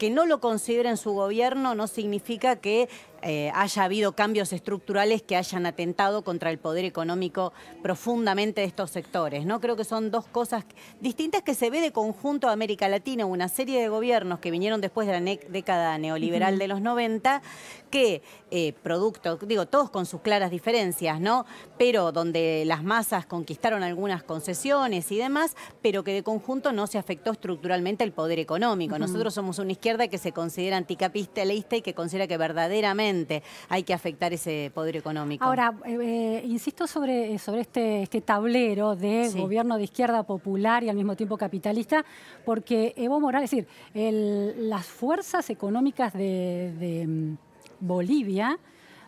que no lo consideren su gobierno no significa que eh, haya habido cambios estructurales que hayan atentado contra el poder económico profundamente de estos sectores. ¿no? Creo que son dos cosas distintas que se ve de conjunto a América Latina, una serie de gobiernos que vinieron después de la década neoliberal de los 90, que eh, producto, digo, todos con sus claras diferencias, ¿no? pero donde las masas conquistaron algunas concesiones y demás, pero que de conjunto no se afectó estructuralmente el poder económico. Nosotros somos una izquierda que se considera anticapitalista y que considera que verdaderamente hay que afectar ese poder económico. Ahora, eh, eh, insisto sobre, sobre este, este tablero de gobierno de izquierda popular y al mismo tiempo capitalista, porque Evo Morales, es decir, las fuerzas económicas de mm, Bolivia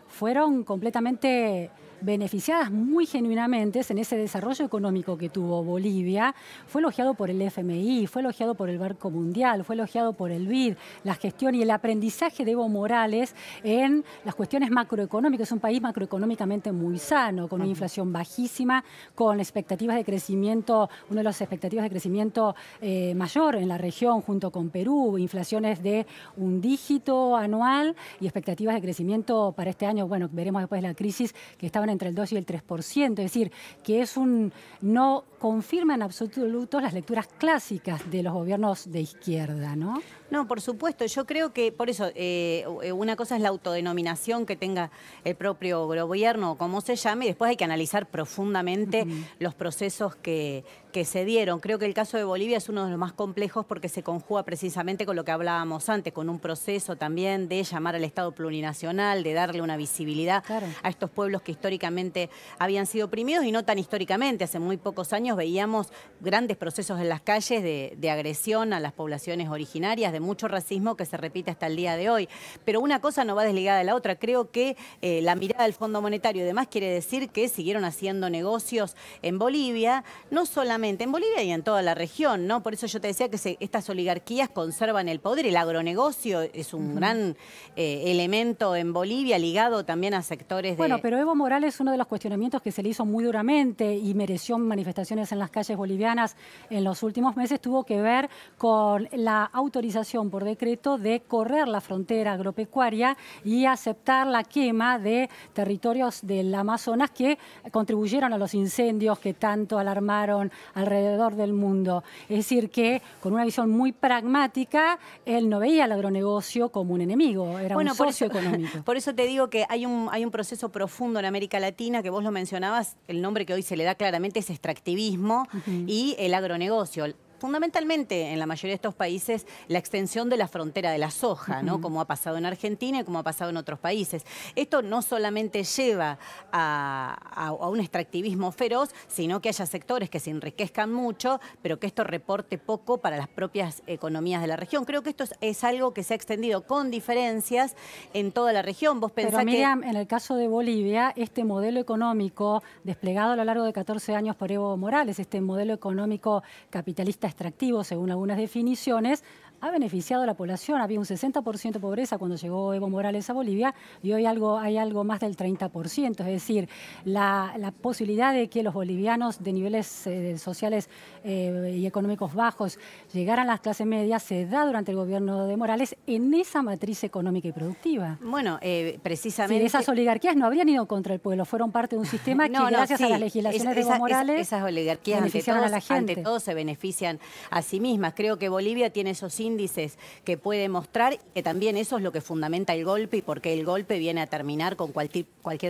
fueron completamente beneficiadas muy genuinamente en ese desarrollo económico que tuvo Bolivia, fue elogiado por el FMI, fue elogiado por el Banco Mundial, fue elogiado por el BID, la gestión y el aprendizaje de Evo Morales en las cuestiones macroeconómicas. Es un país macroeconómicamente muy sano, con una inflación bajísima, con expectativas de crecimiento, una de las expectativas de crecimiento eh, mayor en la región junto con Perú, inflaciones de un dígito anual y expectativas de crecimiento para este año, bueno, veremos después de la crisis, que estaban entre el 2 y el 3%, es decir, que es un no confirma en absoluto las lecturas clásicas de los gobiernos de izquierda, ¿no? No, por supuesto, yo creo que por eso eh, una cosa es la autodenominación que tenga el propio gobierno como se llame, y después hay que analizar profundamente los procesos que, se dieron. Creo que el caso de Bolivia es uno de los más complejos porque se conjuga precisamente con lo que hablábamos antes, con un proceso también de llamar al Estado plurinacional, de darle una visibilidad a estos pueblos que históricamente habían sido oprimidos y no tan históricamente. Hace muy pocos años veíamos grandes procesos en las calles de, de agresión a las poblaciones originarias, de mucho racismo que se repite hasta el día de hoy. Pero una cosa no va desligada de la otra. Creo que eh, la mirada del Fondo Monetario, además, quiere decir que siguieron haciendo negocios en Bolivia, no solamente en Bolivia y en toda la región, ¿no? Por eso yo te decía que estas oligarquías conservan el poder. El agronegocio es un gran eh, elemento en Bolivia, ligado también a sectores de... Bueno, pero Evo Morales, uno de los cuestionamientos que se le hizo muy duramente y mereció manifestaciones en las calles bolivianas en los últimos meses, tuvo que ver con la autorización por decreto de correr la frontera agropecuaria y aceptar la quema de territorios del Amazonas que contribuyeron a los incendios que tanto alarmaron alrededor del mundo. Es decir, que con una visión muy pragmática, él no veía el agronegocio como un enemigo, era un socio económico. Por eso te digo que hay un, hay un proceso profundo en América Latina, que vos lo mencionabas, el nombre que hoy se le da claramente es extractivismo y el agronegocio fundamentalmente en la mayoría de estos países la extensión de la frontera de la soja, ¿no? Como ha pasado en Argentina y como ha pasado en otros países. Esto no solamente lleva a, un extractivismo feroz, sino que haya sectores que se enriquezcan mucho, pero que esto reporte poco para las propias economías de la región. Creo que esto es, algo que se ha extendido con diferencias en toda la región. pero Miriam, en el caso de Bolivia, este modelo económico desplegado a lo largo de 14 años por Evo Morales, este modelo económico capitalista atractivo según algunas definiciones, ha beneficiado a la población. Había un 60% de pobreza cuando llegó Evo Morales a Bolivia y hoy algo, hay algo más del 30%. Es decir, la, posibilidad de que los bolivianos de niveles eh, sociales eh, y económicos bajos llegaran a las clases medias se da durante el gobierno de Morales en esa matriz económica y productiva. Bueno, eh, precisamente... esas oligarquías no habían ido contra el pueblo, fueron parte de un sistema que gracias a las legislaciones de Evo Morales... esas oligarquías ante a la gente. se benefician a sí mismas. Creo que Bolivia tiene esos índices que puede mostrar, que también eso es lo que fundamenta el golpe y por qué el golpe viene a terminar con cualquier,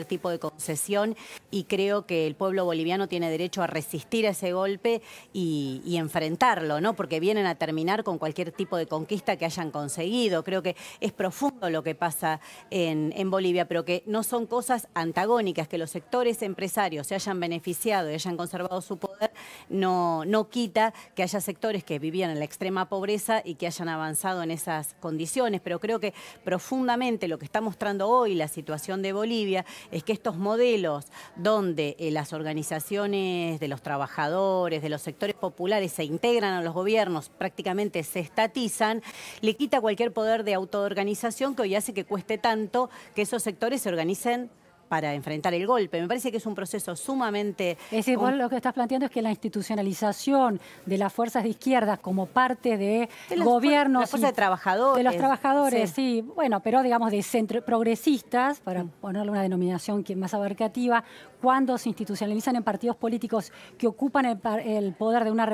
tipo de concesión y creo que el pueblo boliviano tiene derecho a resistir a ese golpe y, enfrentarlo, ¿no? Porque vienen a terminar con cualquier tipo de conquista que hayan conseguido. Creo que es profundo lo que pasa en, Bolivia, pero que no son cosas antagónicas, que los sectores empresarios se hayan beneficiado y hayan conservado su poder, no, no quita que haya sectores que vivían en la extrema pobreza y que haya hayan avanzado en esas condiciones, pero creo que profundamente lo que está mostrando hoy la situación de Bolivia es que estos modelos donde eh, las organizaciones de los trabajadores, de los sectores populares se integran a los gobiernos, prácticamente se estatizan, le quita cualquier poder de autoorganización que hoy hace que cueste tanto que esos sectores se organicen para enfrentar el golpe. Me parece que es un proceso sumamente... Es igual lo que estás planteando es que la institucionalización de las fuerzas de izquierda como parte de, gobiernos... De las de trabajadores. De los trabajadores, sí. Bueno, pero digamos de centro progresistas, para mm. ponerle una denominación más abarcativa, cuando se institucionalizan en partidos políticos que ocupan el, poder de una,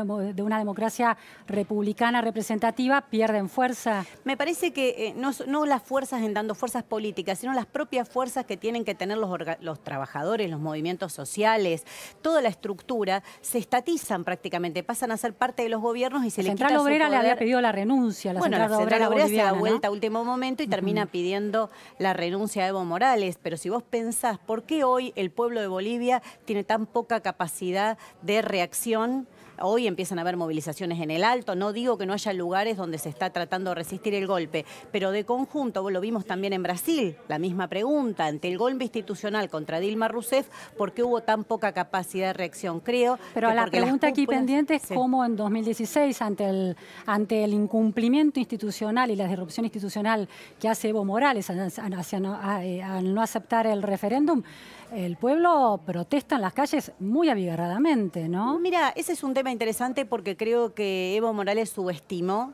democracia republicana representativa, pierden fuerza. Me parece que eh, no, no las fuerzas en dando fuerzas políticas, sino las propias fuerzas que tienen que tener los los, trabajadores, los movimientos sociales, toda la estructura, se estatizan prácticamente, pasan a ser parte de los gobiernos y se le Central Obrera le había pedido la renuncia. bueno, la Central Obrera, se da vuelta a último momento y termina pidiendo la renuncia a Evo Morales. Pero si vos pensás por qué hoy el pueblo de Bolivia tiene tan poca capacidad de reacción, Hoy empiezan a haber movilizaciones en el Alto. No digo que no haya lugares donde se está tratando de resistir el golpe, pero de conjunto, lo vimos también en Brasil, la misma pregunta, ante el golpe institucional contra Dilma Rousseff, ¿por qué hubo tan poca capacidad de reacción? Creo. Pero que la pregunta aquí pendiente es cómo en 2016, ante el, ante el incumplimiento institucional y la disrupción institucional que hace Evo Morales al no aceptar el referéndum, el pueblo protesta en las calles muy abigarradamente, ¿no? Uh, mira, ese es un tema interesante porque creo que Evo Morales subestimó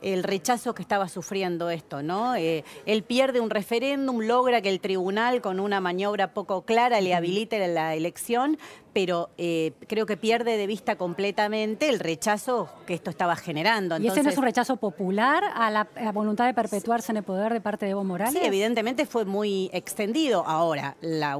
el rechazo que estaba sufriendo esto, ¿no? Eh, él pierde un referéndum, logra que el tribunal con una maniobra poco clara le habilite la elección, pero eh, creo que pierde de vista completamente el rechazo que esto estaba generando. ¿Y ese no es un rechazo popular a la, voluntad de perpetuarse en el poder de parte de Evo Morales? Sí, evidentemente fue muy extendido. Ahora,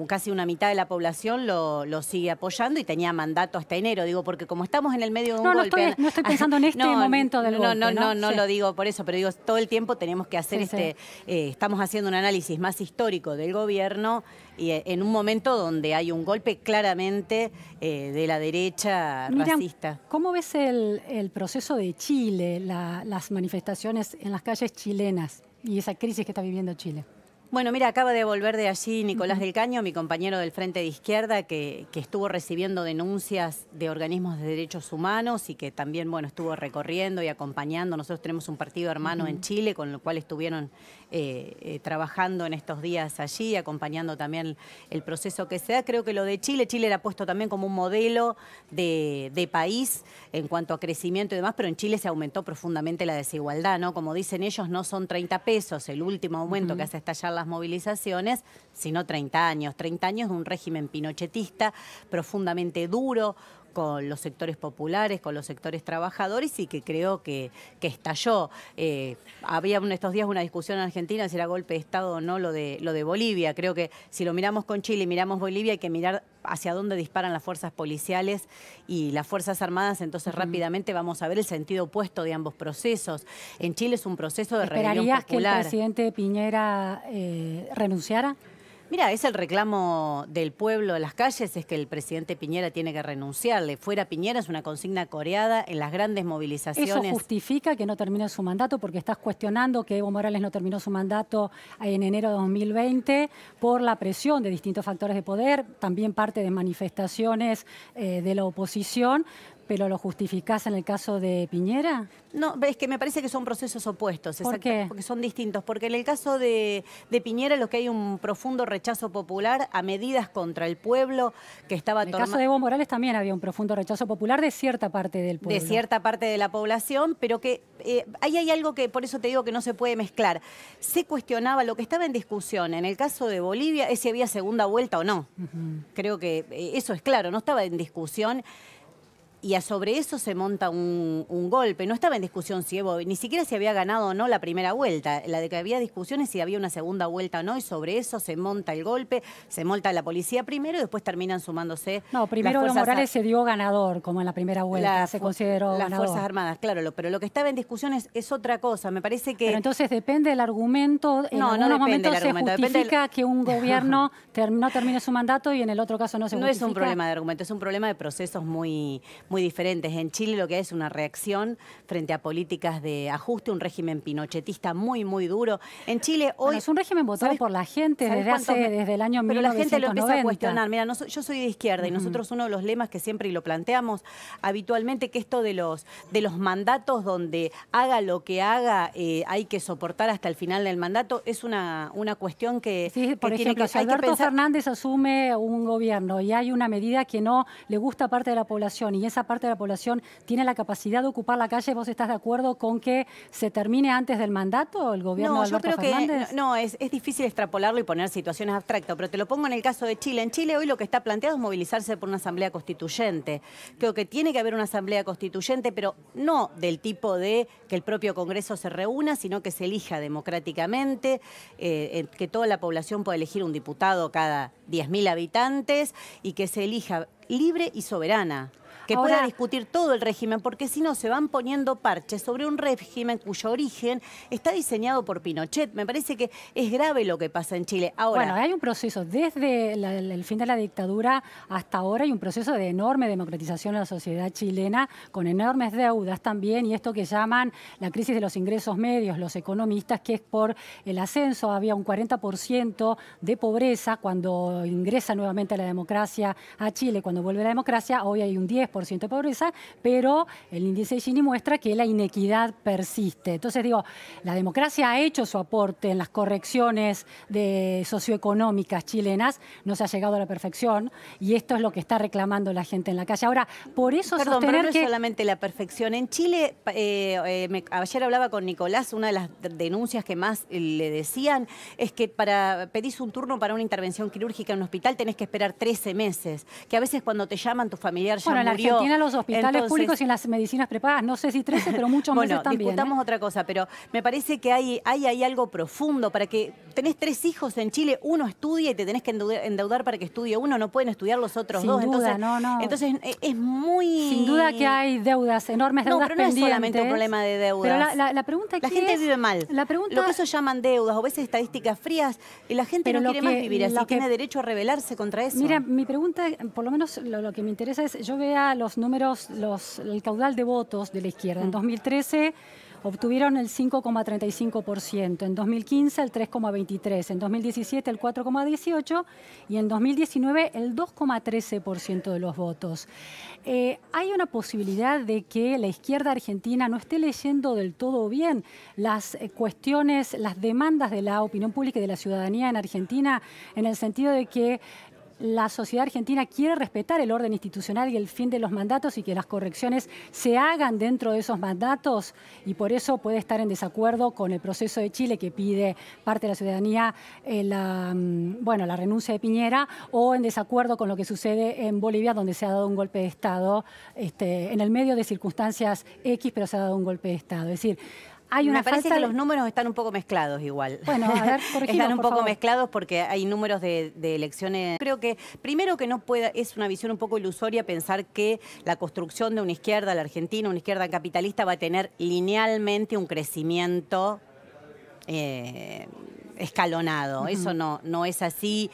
casi una mitad de la población lo, sigue apoyando y tenía mandato hasta enero. Digo, porque como estamos en el medio de un golpe... No estoy, no pensando en este momento del no, No, no, no, lo digo por eso, pero digo, todo el tiempo tenemos que hacer este... Eh, estamos haciendo un análisis más histórico del gobierno y eh, en un momento donde hay un golpe claramente eh, de la derecha racista. ¿Cómo ves el, proceso de Chile, las manifestaciones en las calles chilenas y esa crisis que está viviendo Chile? Bueno, mira, acaba de volver de allí Nicolás del Caño, mi compañero del Frente de Izquierda, que, estuvo recibiendo denuncias de organismos de derechos humanos y que también, bueno, estuvo recorriendo y acompañando. Nosotros tenemos un partido hermano en Chile, con el cual estuvieron eh, eh, trabajando en estos días allí, acompañando también el, proceso que se da. Creo que lo de Chile, Chile era puesto también como un modelo de, país en cuanto a crecimiento y demás, pero en Chile se aumentó profundamente la desigualdad, ¿no? Como dicen ellos, no son 30 pesos el último aumento que hace estallar la movilizaciones, sino 30 años. 30 años de un régimen pinochetista profundamente duro, con los sectores populares, con los sectores trabajadores y que creo que, estalló. Eh, había en estos días una discusión en Argentina si era golpe de Estado o no lo de, lo de Bolivia. Creo que si lo miramos con Chile y miramos Bolivia hay que mirar hacia dónde disparan las fuerzas policiales y las fuerzas armadas, entonces rápidamente vamos a ver el sentido opuesto de ambos procesos. En Chile es un proceso de ¿Esperarías popular. que el presidente Piñera eh, renunciara? Mira, es el reclamo del pueblo de las calles, es que el presidente Piñera tiene que renunciarle. Fuera Piñera es una consigna coreada en las grandes movilizaciones. Eso justifica que no termine su mandato porque estás cuestionando que Evo Morales no terminó su mandato en enero de 2020 por la presión de distintos factores de poder, también parte de manifestaciones eh, de la oposición, pero lo justificás en el caso de Piñera? No, es que me parece que son procesos opuestos, ¿Por porque son distintos. Porque en el caso de, Piñera lo que hay un profundo rechazo popular a medidas contra el pueblo que estaba... tomando. En el caso de Evo Morales también había un profundo rechazo popular de cierta parte del pueblo. De cierta parte de la población, pero que eh, ahí hay algo que por eso te digo que no se puede mezclar. Se cuestionaba lo que estaba en discusión en el caso de Bolivia es si había segunda vuelta o no. Creo que eh, eso es claro, no estaba en discusión y sobre eso se monta un, golpe. No estaba en discusión si Evo, ni siquiera si había ganado o no la primera vuelta. La de que había discusiones si había una segunda vuelta o no, y sobre eso se monta el golpe, se monta la policía primero y después terminan sumándose. No, primero las Morales se dio ganador, como en la primera vuelta, se consideró las Fuerzas Armadas, claro, pero lo que estaba en discusión es, otra cosa. Me parece que. Pero entonces depende del argumento. En no, no Se justifica que un gobierno no termine su mandato y en el otro caso no se no No es un problema de argumento, es un problema de procesos muy muy diferentes. En Chile lo que es una reacción frente a políticas de ajuste, un régimen pinochetista muy, muy duro. En Chile hoy... es un régimen votado por la gente desde, el año Pero la gente lo empieza a cuestionar. Mira, yo soy de izquierda y nosotros uno de los lemas que siempre y lo planteamos habitualmente que esto de los, de los mandatos donde haga lo que haga eh, hay que soportar hasta el final del mandato es una, una cuestión que... Sí, por ejemplo, si Alberto Fernández asume un gobierno y hay una medida que no le gusta a parte de la población y esa parte de la población tiene la capacidad de ocupar la calle, ¿vos estás de acuerdo con que se termine antes del mandato el gobierno no, de Alberto yo creo Que, no, es, difícil extrapolarlo y poner situaciones abstractas, pero te lo pongo en el caso de Chile. En Chile hoy lo que está planteado es movilizarse por una asamblea constituyente. Creo que tiene que haber una asamblea constituyente, pero no del tipo de que el propio Congreso se reúna, sino que se elija democráticamente, eh, que toda la población pueda elegir un diputado cada 10.000 habitantes y que se elija libre y soberana que pueda discutir todo el régimen, porque si no se van poniendo parches sobre un régimen cuyo origen está diseñado por Pinochet. Me parece que es grave lo que pasa en Chile. Ahora, bueno, hay un proceso desde el fin de la dictadura hasta ahora, hay un proceso de enorme democratización en la sociedad chilena, con enormes deudas también, y esto que llaman la crisis de los ingresos medios, los economistas, que es por el ascenso, había un 40% de pobreza cuando ingresa nuevamente la democracia a Chile, cuando vuelve la democracia, hoy hay un 10 10% de pobreza, pero el índice de Gini muestra que la inequidad persiste. Entonces digo, la democracia ha hecho su aporte en las correcciones socioeconómicas chilenas, no se ha llegado a la perfección y esto es lo que está reclamando la gente en la calle. Ahora, por eso Perdón, no es solamente la perfección. En Chile, eh, eh, ayer hablaba con Nicolás, una de las denuncias que más eh, le decían es que para pedís un turno para una intervención quirúrgica en un hospital tenés que esperar 13 meses, que a veces cuando te llaman tu familiar Argentina los hospitales públicos y en las medicinas preparadas, no sé si 13, pero mucho bueno, también. ¿eh? Discutamos otra cosa, pero me parece que hay, hay, algo profundo para que tenés tres hijos en Chile, uno estudia y te tenés que endeudar para que estudie uno, no pueden estudiar los otros dos. entonces, entonces eh, es muy. Sin duda que hay deudas, enormes deudas. No, pero no es solamente un problema de deudas. la, la, pregunta La gente vive mal. La pregunta... Lo que eso llaman deudas, o veces estadísticas frías, y la gente no quiere más vivir así, tiene derecho a rebelarse contra eso. Mira, mi pregunta, por lo menos lo, lo que me interesa es, yo vea los números, el caudal de votos de la izquierda, en 2013 mm. obtuvieron el 5,35%, en 2015 el 3,23%, en 2017 el 4,18% y en 2019 el 2,13% de los votos. Eh, ¿Hay una posibilidad de que la izquierda argentina no esté leyendo del todo bien las eh, cuestiones, las demandas de la opinión pública y de la ciudadanía en Argentina, en el sentido de que la sociedad argentina quiere respetar el orden institucional y el fin de los mandatos y que las correcciones se hagan dentro de esos mandatos y por eso puede estar en desacuerdo con el proceso de Chile que pide parte de la ciudadanía eh, la, mm, bueno, la renuncia de Piñera o en desacuerdo con lo que sucede en Bolivia donde se ha dado un golpe de Estado este, en el medio de circunstancias X pero se ha dado un golpe de Estado. Es decir, hay una Me los números están un poco mezclados igual. Bueno, a ver, Están un poco mezclados porque hay números de, elecciones. Creo que, primero que no pueda, es una visión un poco ilusoria pensar que la construcción de una izquierda, la Argentina, una izquierda capitalista, va a tener linealmente un crecimiento eh, escalonado. Eso no, no es así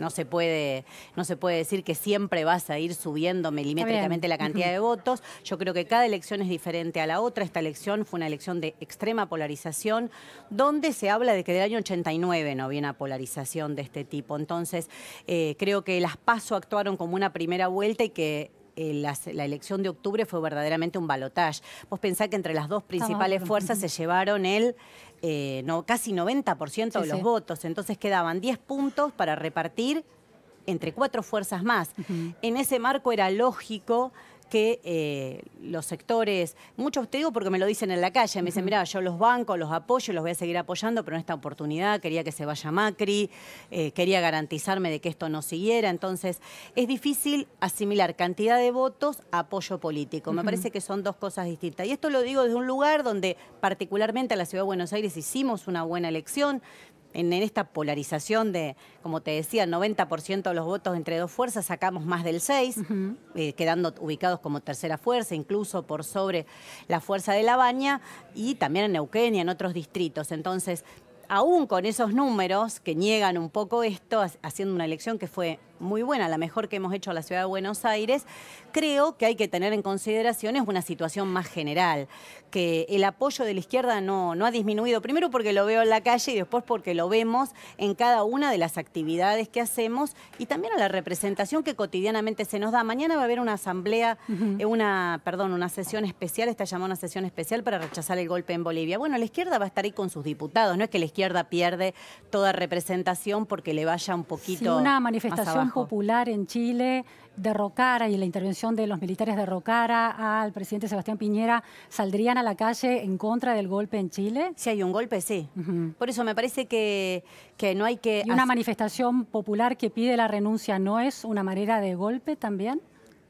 no se puede, no se puede decir que siempre vas a ir subiendo milimétricamente la cantidad de votos. Yo creo que cada elección es diferente a la otra. Esta elección fue una elección de extrema polarización, donde se habla de que del año 89 no había una polarización de este tipo. Entonces, eh, creo que las PASO actuaron como una primera vuelta y que eh, la, elección de octubre fue verdaderamente un balotaje. Vos pensás que entre las dos principales fuerzas se llevaron el eh, no, casi 90% de los votos, entonces quedaban 10 puntos para repartir entre cuatro fuerzas más. En ese marco era lógico que eh, los sectores, muchos te digo porque me lo dicen en la calle, me dicen, mira, yo los banco, los apoyo, los voy a seguir apoyando, pero en esta oportunidad quería que se vaya Macri, eh, quería garantizarme de que esto no siguiera. Entonces, es difícil asimilar cantidad de votos a apoyo político. Me parece que son dos cosas distintas. Y esto lo digo desde un lugar donde particularmente en la Ciudad de Buenos Aires hicimos una buena elección en, esta polarización de, como te decía, 90% de los votos entre dos fuerzas, sacamos más del 6, eh, quedando ubicados como tercera fuerza, incluso por sobre la fuerza de La Baña, y también en Neuquén y en otros distritos. Entonces, aún con esos números que niegan un poco esto, haciendo una elección que fue muy buena, la mejor que hemos hecho a la ciudad de Buenos Aires, creo que hay que tener en consideración es una situación más general, que el apoyo de la izquierda no, no ha disminuido, primero porque lo veo en la calle y después porque lo vemos en cada una de las actividades que hacemos y también a la representación que cotidianamente se nos da. Mañana va a haber una asamblea, eh, una, perdón, una sesión especial, está llamada una sesión especial para rechazar el golpe en Bolivia. Bueno, la izquierda va a estar ahí con sus diputados, no es que la izquierda pierde toda representación porque le vaya un poquito. Sí, una manifestación popular en Chile derrocara y la intervención de los militares derrocara al presidente Sebastián Piñera, ¿saldrían a la calle en contra del golpe en Chile? Si hay un golpe, sí. Por eso me parece que, que no hay que... una manifestación popular que pide la renuncia no es una manera de golpe también?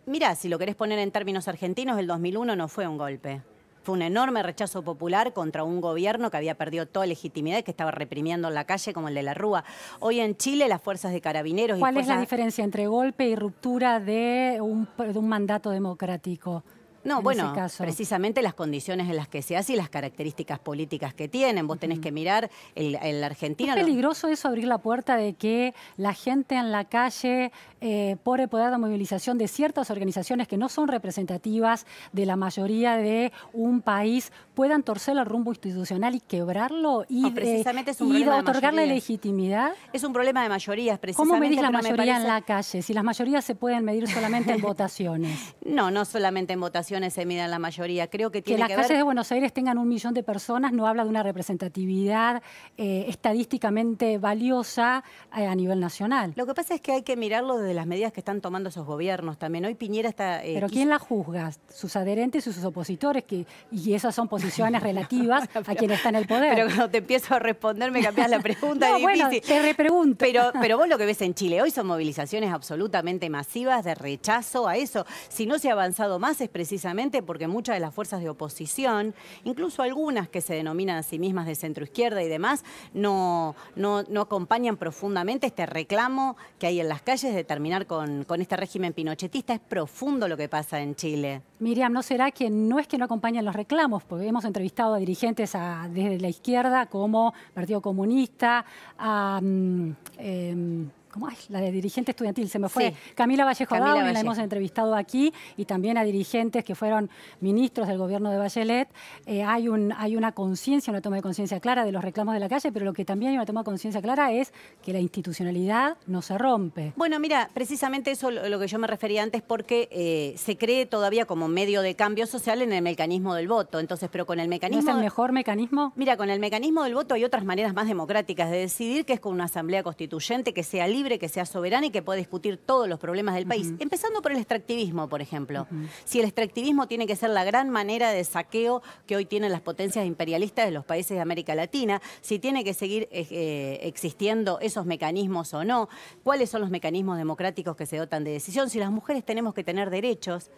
Mira, si lo querés poner en términos argentinos, el 2001 no fue un golpe. Fue un enorme rechazo popular contra un gobierno que había perdido toda legitimidad y que estaba reprimiendo en la calle como el de la Rúa. Hoy en Chile las fuerzas de carabineros... ¿Cuál es la diferencia entre golpe y ruptura de un mandato democrático? No, bueno, precisamente las condiciones en las que se hace y las características políticas que tienen. Vos tenés que mirar el, la argentino. ¿Es peligroso eso abrir la puerta de que la gente en la calle, eh, por el poder de movilización de ciertas organizaciones que no son representativas de la mayoría de un país, puedan torcer el rumbo institucional y quebrarlo y, precisamente es un otorgarle legitimidad? Es un problema de mayorías, precisamente. ¿Cómo medís la mayoría en la calle? Si las mayorías se pueden medir solamente en votaciones. No, no solamente en votaciones se eh, midan la mayoría. Creo que tiene que las que calles de Buenos Aires tengan un millón de personas no habla de una representatividad eh, estadísticamente valiosa eh, a nivel nacional. Lo que pasa es que hay que mirarlo desde las medidas que están tomando esos gobiernos también. Hoy Piñera está... Pero ¿quién la juzga? Sus adherentes y sus opositores, que, y esas son posiciones relativas a quien está en el poder. Pero cuando te empiezo a responder me cambias la pregunta. no, bueno, te repregunto. Pero, pero vos lo que ves en Chile hoy son movilizaciones absolutamente masivas de rechazo a eso. Si no se ha avanzado más es preciso precisamente porque muchas de las fuerzas de oposición, incluso algunas que se denominan a sí mismas de centroizquierda y demás, no, no, acompañan profundamente este reclamo que hay en las calles de terminar con, este régimen pinochetista. Es profundo lo que pasa en Chile. Miriam, ¿no será que no es que no acompañan los reclamos? Porque hemos entrevistado a dirigentes desde la izquierda como Partido Comunista, a... Mm, em, ¿cómo? es? la de dirigente estudiantil, se me fue. Camila Vallejo Camila la hemos entrevistado aquí, y también a dirigentes que fueron ministros del gobierno de Vallelet. Eh, hay, una conciencia, una toma de conciencia clara de los reclamos de la calle, pero lo que también hay una toma de conciencia clara es que la institucionalidad no se rompe. Bueno, mira, precisamente eso lo, lo que yo me refería antes, porque eh, se cree todavía como medio de cambio social en el mecanismo del voto. Entonces, pero con el mecanismo... es el mejor mecanismo? Mira, con el mecanismo del voto hay otras maneras más democráticas de decidir, que es con una asamblea constituyente que sea libre libre, que sea soberana y que pueda discutir todos los problemas del país. Empezando por el extractivismo, por ejemplo. Si el extractivismo tiene que ser la gran manera de saqueo que hoy tienen las potencias imperialistas de los países de América Latina, si tiene que seguir eh, eh, existiendo esos mecanismos o no, cuáles son los mecanismos democráticos que se dotan de decisión, si las mujeres tenemos que tener derechos,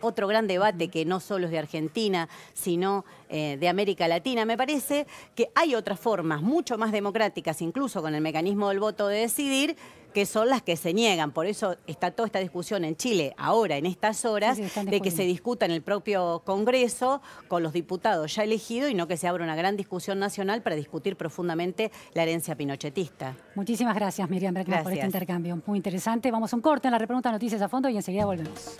otro gran debate que no solo es de Argentina, sino eh, de América Latina. Me parece que hay otras formas, mucho más democráticas, incluso con el mecanismo del voto de decidir, que son las que se niegan. Por eso está toda esta discusión en Chile ahora, en estas horas, de que se discuta en el propio Congreso con los diputados ya elegidos y no que se abra una gran discusión nacional para discutir profundamente la herencia pinochetista. Muchísimas gracias, Miriam gracias por este intercambio. Muy interesante. Vamos a un corte en la repregunta Noticias a Fondo y enseguida volvemos.